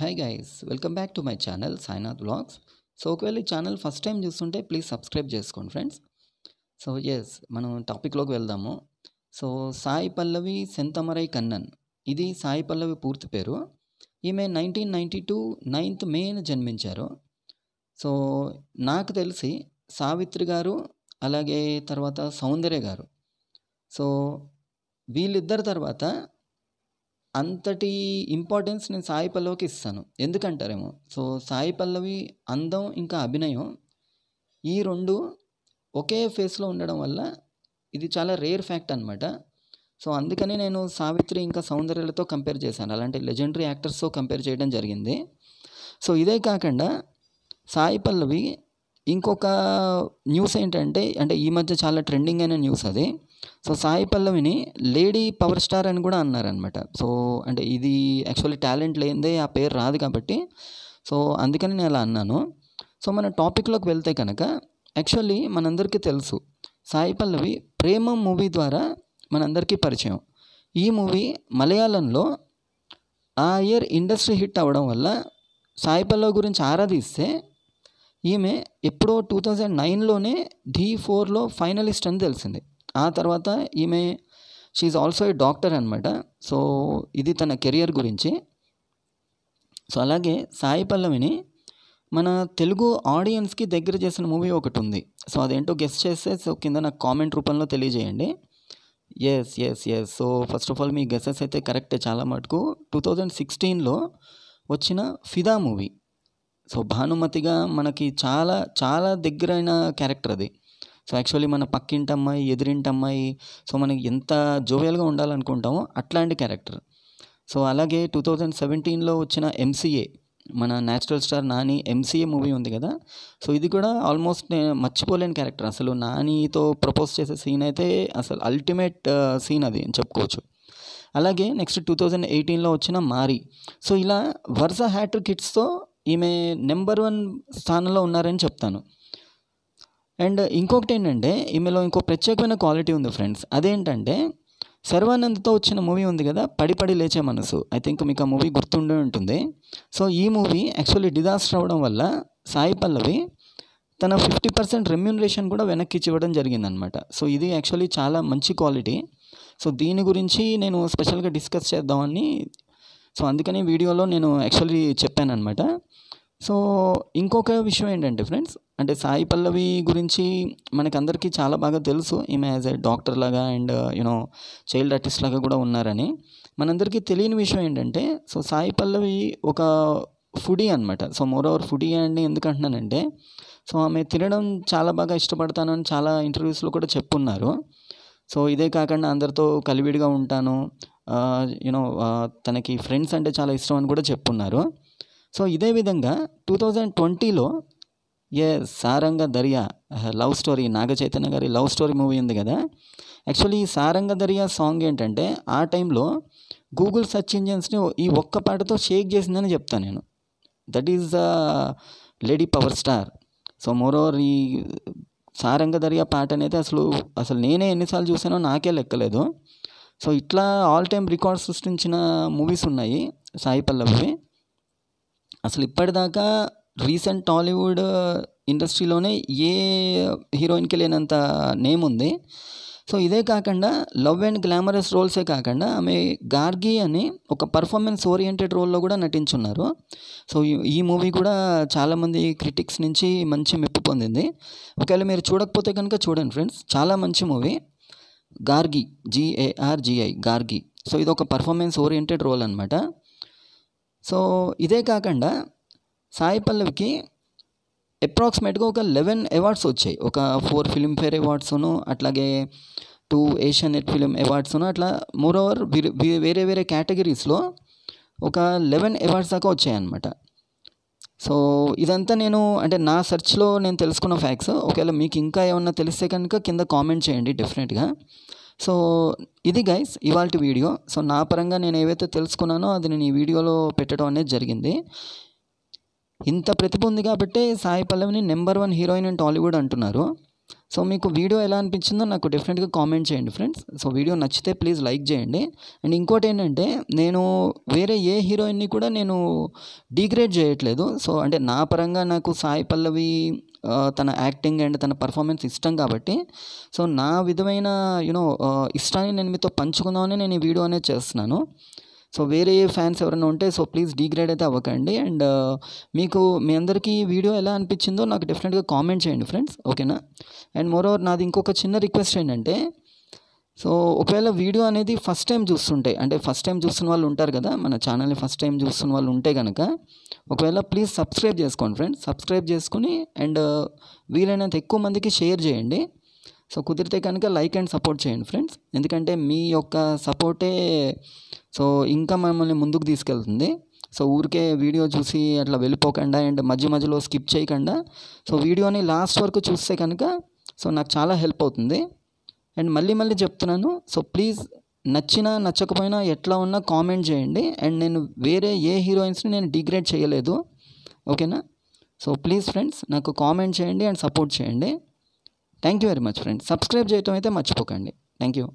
hi guys welcome back to my channel Sainath vlogs so ఒకవేళ ఈ ఛానల్ ఫస్ట్ టైం చూస్తుంటే ప్లీజ్ సబ్స్క్రైబ్ చేసుకోండి ఫ్రెండ్స్ సో ఎస్ మనం టాపిక్లోకి వెళ్దాము సో సాయి పల్లవి సెంతమరై కన్నన్ ఇది సాయి పల్లవి పూర్తి పేరు ఈమె నైన్టీన్ నైంటీ టూ నైన్త్ మేన జన్మించారు సో నాకు తెలిసి సావిత్రి గారు అలాగే తర్వాత సౌందర్య గారు సో వీళ్ళిద్దరి తర్వాత అంతటి ఇంపార్టెన్స్ నేను సాయి పల్లవికి ఇస్తాను ఎందుకంటారేమో సో సాయి పల్లవి అందం ఇంకా అభినయం ఈ రెండు ఒకే ఫేస్లో ఉండడం వల్ల ఇది చాలా రేర్ ఫ్యాక్ట్ అనమాట సో అందుకని నేను సావిత్రి ఇంకా సౌందర్యలతో కంపేర్ చేశాను అలాంటి లెజెండరీ యాక్టర్స్తో కంపేర్ చేయడం జరిగింది సో ఇదే కాకుండా సాయి పల్లవి ఇంకొక న్యూస్ ఏంటంటే అంటే ఈ మధ్య చాలా ట్రెండింగ్ అయిన న్యూస్ అది సో సాయి పల్లవిని లేడీ పవర్ స్టార్ అని కూడా అన్నారనమాట సో అంటే ఇది యాక్చువల్లీ టాలెంట్ లేనిదే ఆ పేరు రాదు కాబట్టి సో అందుకని నేను అలా అన్నాను సో మన టాపిక్లోకి వెళ్తే కనుక యాక్చువల్లీ మనందరికీ తెలుసు సాయి పల్లవి ప్రేమ మూవీ ద్వారా మనందరికీ పరిచయం ఈ మూవీ మలయాళంలో ఆ ఇయర్ ఇండస్ట్రీ హిట్ అవ్వడం వల్ల సాయి పల్లవి గురించి ఆరాధిస్తే ఈమె ఎప్పుడో టూ థౌజండ్ నైన్లోనే ఢీ ఫోర్లో ఫైనలిస్ట్ అని తెలిసింది ఆ తర్వాత ఈమె షీఈ్ ఆల్సో ఏ డాక్టర్ అనమాట సో ఇది తన కెరియర్ గురించి సో అలాగే సాయి పల్లవిని మన తెలుగు ఆడియన్స్కి దగ్గర చేసిన మూవీ ఒకటి ఉంది సో అదేంటో గెస్ట్ చేస్తే సో కింద నాకు కామెంట్ రూపంలో తెలియజేయండి yes yes yes so first of all మీ గెసెస్ అయితే కరెక్టే చాలా మటుకు టూ థౌజండ్ సిక్స్టీన్లో వచ్చిన ఫిదా మూవీ సో భానుమతిగా మనకి చాలా చాలా దగ్గరైన క్యారెక్టర్ అది సో యాక్చువల్లీ మన పక్కింటి అమ్మాయి ఎదిరింటి అమ్మాయి సో మనకి ఎంత జోవియల్గా ఉండాలనుకుంటామో అట్లాంటి క్యారెక్టర్ సో అలాగే టూ థౌజండ్ సెవెంటీన్లో వచ్చిన ఎంసీఏ మన natural star Nani MCA movie ఉంది కదా సో ఇది కూడా ఆల్మోస్ట్ నేను మర్చిపోలేని క్యారెక్టర్ అసలు నానితో ప్రపోజ్ చేసే సీన్ అయితే అసలు అల్టిమేట్ సీన్ అది అని చెప్పుకోవచ్చు అలాగే నెక్స్ట్ టూ థౌజండ్ ఎయిటీన్లో వచ్చిన మారి సో ఇలా వర్స హ్యాట్రిక్ హిట్స్తో ఈమె నెంబర్ వన్ స్థానంలో ఉన్నారని చెప్తాను అండ్ ఇంకొకటి ఏంటంటే ఈమెలో ఇంకో ప్రత్యేకమైన క్వాలిటీ ఉంది ఫ్రెండ్స్ అదేంటంటే సర్వానంద్తో వచ్చిన మూవీ ఉంది కదా పడి పడి లేచే మనసు ఐ థింక్ మీకు ఆ మూవీ గుర్తుండే ఉంటుంది సో ఈ మూవీ యాక్చువల్లీ డిజాస్టర్ అవ్వడం వల్ల సాయి పల్లవి తన ఫిఫ్టీ పర్సెంట్ రెమ్యూనరేషన్ కూడా వెనక్కి ఇచ్చివ్వడం జరిగిందనమాట సో ఇది యాక్చువల్లీ చాలా మంచి క్వాలిటీ సో దీని గురించి నేను స్పెషల్గా డిస్కస్ చేద్దామని సో అందుకని వీడియోలో నేను యాక్చువల్లీ చెప్పాను అనమాట సో ఇంకొక విషయం ఏంటంటే ఫ్రెండ్స్ అంటే సాయి పల్లవి గురించి మనకందరికీ చాలా బాగా తెలుసు ఈమె యాజ్ ఏ డాక్టర్ లాగా అండ్ యూనో చైల్డ్ ఆర్టిస్ట్ లాగా కూడా ఉన్నారని మనందరికీ తెలియని విషయం ఏంటంటే సో సాయి పల్లవి ఒక ఫుడీ అనమాట సో మోర్ ఓవర్ ఫుడీ అని ఎందుకంటున్నానంటే సో ఆమె తినడం చాలా బాగా ఇష్టపడతానని చాలా ఇంటర్వ్యూస్లో కూడా చెప్పున్నారు సో ఇదే కాకుండా అందరితో కలివిడిగా ఉంటాను యూనో తనకి ఫ్రెండ్స్ అంటే చాలా ఇష్టం అని కూడా చెప్పున్నారు సో ఇదే విధంగా టూ థౌజండ్ ట్వంటీలో ఏ సారంగ దర్యా లవ్ స్టోరీ నాగ చైతన్య గారి లవ్ స్టోరీ మూవీ ఉంది కదా యాక్చువల్లీ ఈ సారంగ దర్యా సాంగ్ ఏంటంటే ఆ టైంలో గూగుల్ సర్చ్ ఇంజిన్స్ని ఈ ఒక్క పాటతో షేక్ చేసిందని చెప్తాను నేను that is the lady power star so over ఈ సారంగ దర్యా పాట అనేది అసలు అసలు నేనే ఎన్నిసార్లు చూసానో నాకే లెక్కలేదు సో ఇట్లా ఆల్ టైమ్ రికార్డ్ సృష్టించిన మూవీస్ ఉన్నాయి సాయి పల్లవి అసలు ఇప్పటిదాకా రీసెంట్ టాలీవుడ్ ఇండస్ట్రీలోనే ఏ హీరోయిన్కి లేనంత నేమ్ ఉంది సో ఇదే కాకుండా లవ్ అండ్ గ్లామరస్ రోల్సే కాకుండా ఆమె గార్గి అని ఒక పర్ఫార్మెన్స్ ఓరియంటెడ్ రోల్లో కూడా నటించున్నారు సో ఈ మూవీ కూడా చాలామంది క్రిటిక్స్ నుంచి మంచి మెప్పు పొందింది ఒకవేళ మీరు చూడకపోతే కనుక చూడండి ఫ్రెండ్స్ చాలా మంచి movie Gargi G A R G I Gargi so ఇది ఒక పర్ఫార్మెన్స్ ఓరియంటెడ్ రోల్ అనమాట సో ఇదే కాకుండా సాయి పల్లవికి అప్రాక్సిమేట్గా ఒక లెవెన్ అవార్డ్స్ వచ్చాయి ఒక ఫోర్ ఫిలింఫేర్ అవార్డ్స్ను అట్లాగే టూ ఏషియానెట్ ఫిలిం అవార్డ్స్ను అట్లా మోర్ ఓవర్ వేరే వేరే కేటగిరీస్లో ఒక లెవెన్ అవార్డ్స్ దాకా వచ్చాయన్నమాట సో ఇదంతా నేను అంటే నా సెర్చ్లో నేను తెలుసుకున్న ఫ్యాక్ట్స్ ఒకవేళ మీకు ఇంకా ఏమన్నా తెలిస్తే కనుక కింద కామెంట్ చేయండి డెఫినెట్గా సో ఇది గైస్ ఇవాళ వీడియో సో నా పరంగా నేను ఏవైతే తెలుసుకున్నానో అది నేను ఈ వీడియోలో పెట్టడం అనేది జరిగింది ఇంత ప్రతిభ ఉంది కాబట్టి సాయి పల్లవిని number one heroine in Tollywood అంటున్నారు సో మీకు వీడియో ఎలా అనిపించిందో నాకు డెఫినెట్గా కామెంట్ చేయండి ఫ్రెండ్స్ సో వీడియో నచ్చితే ప్లీజ్ లైక్ చేయండి అండ్ ఇంకోటి ఏంటంటే నేను వేరే ఏ హీరోయిన్ని కూడా నేను డీగ్రేడ్ చేయట్లేదు సో అంటే నా పరంగా నాకు సాయి పల్లవి తన యాక్టింగ్ అండ్ తన పర్ఫార్మెన్స్ ఇష్టం కాబట్టి సో నా విధమైన యూనో ఇష్టాన్ని నేను మీతో పంచుకుందామని నేను ఈ వీడియో అనేది చేస్తున్నాను సో వేరే ఫ్యాన్స్ ఎవరైనా ఉంటే సో ప్లీజ్ డీగ్రేడ్ అయితే అవ్వకండి అండ్ మీకు మీ అందరికీ వీడియో ఎలా అనిపించిందో నాకు డెఫినెట్గా కామెంట్ చేయండి ఫ్రెండ్స్ ఓకేనా అండ్ మోర్ ఓవర్ నాది ఇంకొక చిన్న రిక్వెస్ట్ ఏంటంటే సో ఒకవేళ వీడియో అనేది ఫస్ట్ టైం చూస్తుంటే అంటే ఫస్ట్ టైం చూస్తున్న వాళ్ళు ఉంటారు కదా మన ఛానల్ని ఫస్ట్ టైం చూస్తున్న వాళ్ళు ఉంటే కనుక ఒకవేళ ప్లీజ్ సబ్స్క్రైబ్ చేసుకోండి ఫ్రెండ్స్ సబ్స్క్రైబ్ చేసుకుని అండ్ వీలైనంత ఎక్కువ మందికి షేర్ చేయండి సో కుదిరితే కనుక లైక్ అండ్ సపోర్ట్ చేయండి ఫ్రెండ్స్ ఎందుకంటే మీ యొక్క సపోర్టే సో ఇంకా మమ్మల్ని ముందుకు తీసుకెళ్తుంది సో ఊరికే వీడియో చూసి అట్లా వెళ్ళిపోకుండా అండ్ మధ్య మధ్యలో స్కిప్ చేయకుండా సో వీడియోని లాస్ట్ వరకు చూస్తే కనుక సో నాకు చాలా హెల్ప్ అవుతుంది అండ్ మళ్ళీ మళ్ళీ చెప్తున్నాను సో ప్లీజ్ నచ్చినా నచ్చకపోయినా ఎట్లా ఉన్నా కామెంట్ చేయండి అండ్ నేను వేరే ఏ హీరోయిన్స్ని నేను డిగ్రేడ్ చేయలేదు ఓకేనా సో ప్లీజ్ ఫ్రెండ్స్ నాకు కామెంట్ చేయండి అండ్ సపోర్ట్ చేయండి thank you very much friend subscribe చేయటం అయితే మర్చిపోకండి థ్యాంక్ యూ